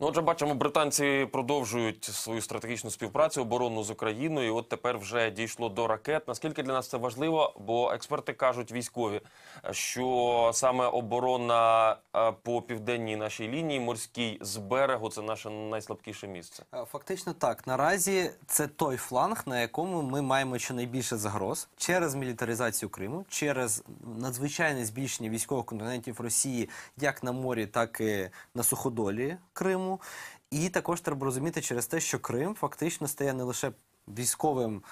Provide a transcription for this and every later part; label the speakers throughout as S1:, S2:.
S1: Ну, отже, бачимо, британці продовжують свою стратегічну співпрацю оборонну з Україною. І От тепер вже дійшло до ракет. Наскільки для нас це важливо? Бо експерти кажуть, військові, що саме оборона е, по південній нашій лінії морській з берегу це наше найслабкіше місце.
S2: Е, фактично так наразі це той фланг, на якому ми маємо щонайбільше загроз через мілітаризацію Криму, через надзвичайне збільшення військових континентів Росії як на морі, так і на суходолі. Криму, і також треба розуміти через те, що Крим фактично стає не лише Військовим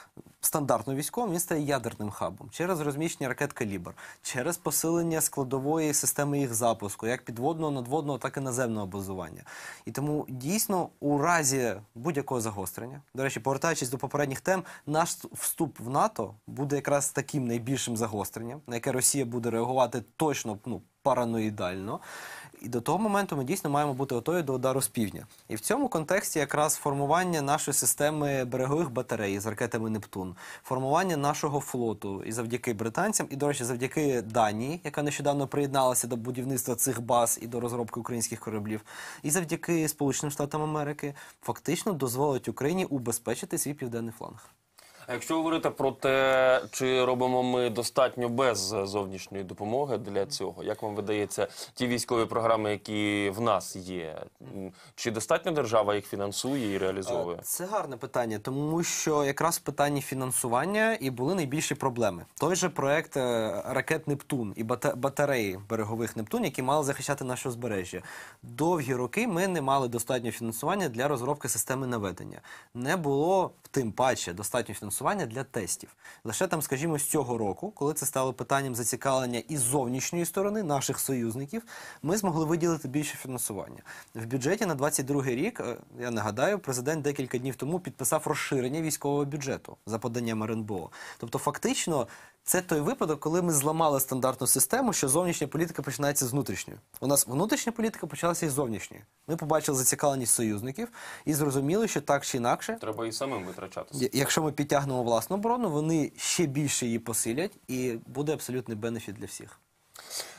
S2: стандартним військовим він стає ядерним хабом через розміщення ракет калібр, через посилення складової системи їх запуску, як підводного, надводного, так і наземного базування. І тому дійсно, у разі будь-якого загострення, до речі, повертаючись до попередніх тем, наш вступ в НАТО буде якраз таким найбільшим загостренням, на яке Росія буде реагувати точно ну, параноїдально. І до того моменту ми дійсно маємо бути готові до удару з півдня. І в цьому контексті якраз формування нашої системи берегових батарей з ракетами Нептун, формування нашого флоту і завдяки британцям, і, до речі, завдяки Данії, яка нещодавно приєдналася до будівництва цих баз і до розробки українських кораблів, і завдяки Сполученим Штатам Америки, фактично дозволить Україні убезпечити свій південний фланг.
S1: А якщо говорити про те, чи робимо ми достатньо без зовнішньої допомоги для цього, як вам видається, ті військові програми, які в нас є, чи достатньо держава їх фінансує і реалізовує? Е,
S2: це гарне питання, тому що якраз в питанні фінансування і були найбільші проблеми. Той же проект е, ракет Нептун і батареї берегових Нептун, які мали захищати наше узбережжя. довгі роки ми не мали достатньо фінансування для розробки системи наведення. Не було тим паче достатньо фінансування. Фінансування для тестів. Лише там, скажімо, з цього року, коли це стало питанням зацікавлення із зовнішньої сторони наших союзників, ми змогли виділити більше фінансування в бюджеті на 22 рік. Е, я нагадаю, президент декілька днів тому підписав розширення військового бюджету за поданням РНБО. Тобто, фактично. Це той випадок, коли ми зламали стандартну систему, що зовнішня політика починається з внутрішньої. У нас внутрішня політика почалася із зовнішньої. Ми побачили зацікавленість союзників і зрозуміли, що так чи інакше треба
S1: і самим витрачати.
S2: Якщо ми підтягнемо стягнемо власну оборону, вони ще більше її посилять, і буде абсолютний бенефіт для всіх.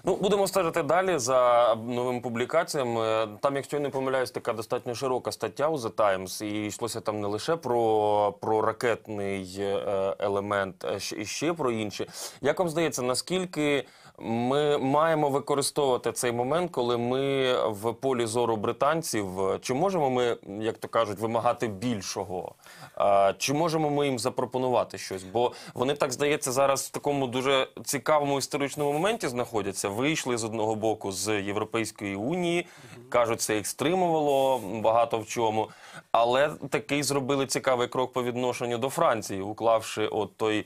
S1: Ну, будемо стежити далі за новими публікаціями. Там, якщо я не помиляюсь, така достатньо широка стаття у The Times, і йшлося там не лише про про ракетний е, елемент, а ще про інші. Як вам здається, наскільки ми маємо використовувати цей момент, коли ми в полі зору британців. Чи можемо ми, як то кажуть, вимагати більшого? Чи можемо ми їм запропонувати щось? Бо вони так здається зараз в такому дуже цікавому історичному моменті знаходяться. Вийшли з одного боку з Європейської унії, кажуть, це їх стримувало багато в чому, але такий зробили цікавий крок по відношенню до Франції, уклавши от той е,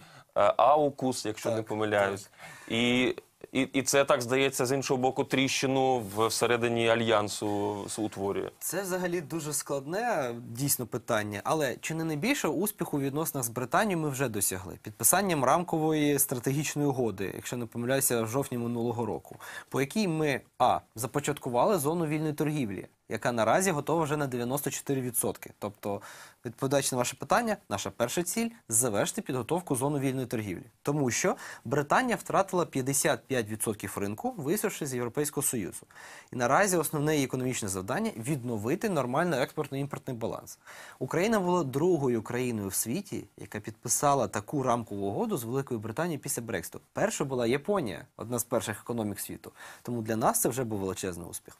S1: аукус, якщо так, не помиляюсь, так. і і і це так здається з іншого боку тріщину всередині альянсу утворює.
S2: Це взагалі дуже складне дійсно питання. Але чи не найбільше успіху у відносинах з Британією ми вже досягли підписанням рамкової стратегічної угоди, якщо не помиляюся, в жовтні минулого року, по якій ми а започаткували зону вільної торгівлі яка наразі готова вже на 94%. Тобто, відповідаючи на ваше питання, наша перша ціль завершити підготовку зону вільної торгівлі, тому що Британія втратила 55% ринку, вийшовши з Європейського союзу. І наразі основне її економічне завдання відновити нормальний експортно-імпортний баланс. Україна була другою країною в світі, яка підписала таку рамкову угоду з Великою Британією після Брексту. Перша була Японія, одна з перших економік світу. Тому для нас це вже був величезний успіх.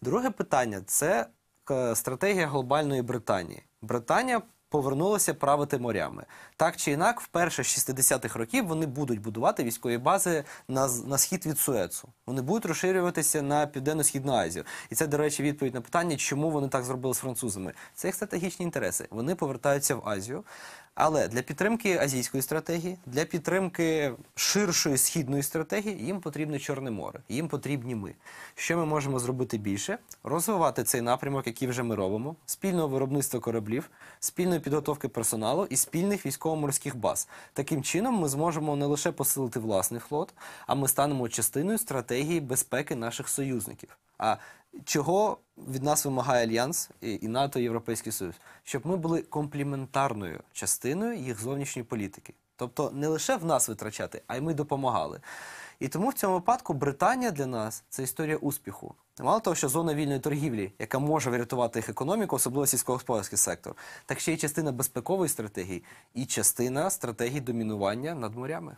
S2: Друге питання це е, стратегія глобальної Британії. Британія повернулася правити морями. Так чи інак, вперше з 60-х років вони будуть будувати військові бази на на схід від Суецу. Вони будуть розширюватися на південно-східну Азію. І це, до речі, відповідь на питання, чому вони так зробили з французами. Це їх стратегічні інтереси. Вони повертаються в Азію. Але для підтримки азійської стратегії, для підтримки ширшої східної стратегії їм потрібне Чорне море, їм потрібні ми. Що ми можемо зробити більше? Розвивати цей напрямок, який вже ми робимо, спільного виробництва кораблів, спільної підготовки персоналу і спільних військово-морських баз. Таким чином, ми зможемо не лише посилити власний флот, а ми станемо частиною стратегії безпеки наших союзників. А Чого від нас вимагає Альянс і НАТО і Європейський Союз? Щоб ми були компліментарною частиною їх зовнішньої політики. Тобто не лише в нас витрачати, а й ми допомагали. І тому в цьому випадку Британія для нас це історія успіху. Мало того, що зона вільної торгівлі, яка може врятувати їх економіку, особливо сільськогосподарський сектор, так ще й частина безпекової стратегії і частина стратегії домінування над морями.